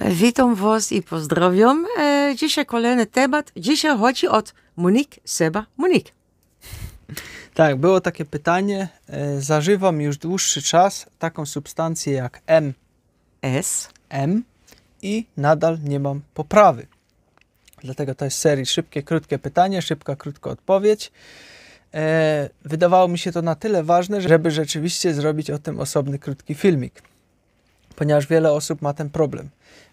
Witam Was i pozdrawiam. E, dzisiaj kolejny temat. Dzisiaj chodzi o Monik Seba Monik. Tak, było takie pytanie. E, zażywam już dłuższy czas taką substancję jak M. S. M i nadal nie mam poprawy. Dlatego to jest serii szybkie, krótkie pytanie, szybka, krótka odpowiedź. E, wydawało mi się to na tyle ważne, żeby rzeczywiście zrobić o tym osobny, krótki filmik ponieważ wiele osób ma ten problem.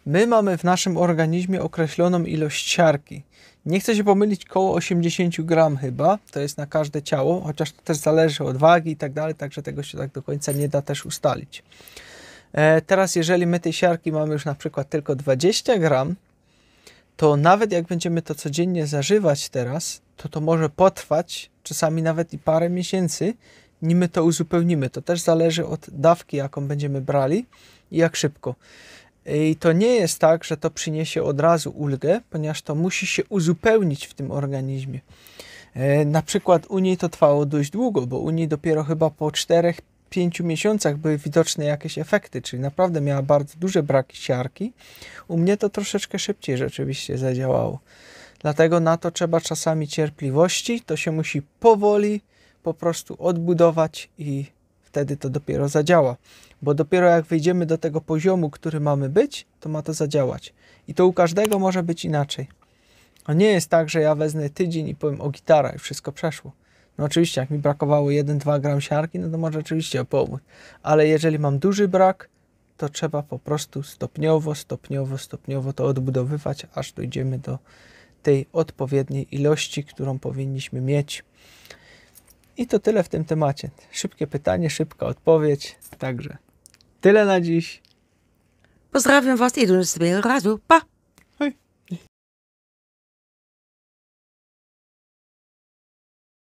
My mamy w naszym organizmie określoną ilość siarki. Nie chcę się pomylić, koło 80 gram chyba, to jest na każde ciało, chociaż to też zależy od wagi i tak dalej, także tego się tak do końca nie da też ustalić. E, teraz, jeżeli my tej siarki mamy już na przykład tylko 20 gram, to nawet jak będziemy to codziennie zażywać teraz, to to może potrwać czasami nawet i parę miesięcy, i my to uzupełnimy. To też zależy od dawki, jaką będziemy brali i jak szybko. I to nie jest tak, że to przyniesie od razu ulgę, ponieważ to musi się uzupełnić w tym organizmie. E, na przykład u niej to trwało dość długo, bo u niej dopiero chyba po 4-5 miesiącach były widoczne jakieś efekty, czyli naprawdę miała bardzo duże braki siarki. U mnie to troszeczkę szybciej rzeczywiście zadziałało. Dlatego na to trzeba czasami cierpliwości, to się musi powoli, po prostu odbudować i wtedy to dopiero zadziała. Bo dopiero jak wyjdziemy do tego poziomu, który mamy być, to ma to zadziałać. I to u każdego może być inaczej. A nie jest tak, że ja wezmę tydzień i powiem o gitara i wszystko przeszło. No oczywiście, jak mi brakowało 1-2 gram siarki, no to może oczywiście o pomóc. Ale jeżeli mam duży brak, to trzeba po prostu stopniowo, stopniowo, stopniowo to odbudowywać, aż dojdziemy do tej odpowiedniej ilości, którą powinniśmy mieć. I to tyle w tym temacie. Szybkie pytanie, szybka odpowiedź. Także tyle na dziś. Pozdrawiam Was i do następnego razu. Pa!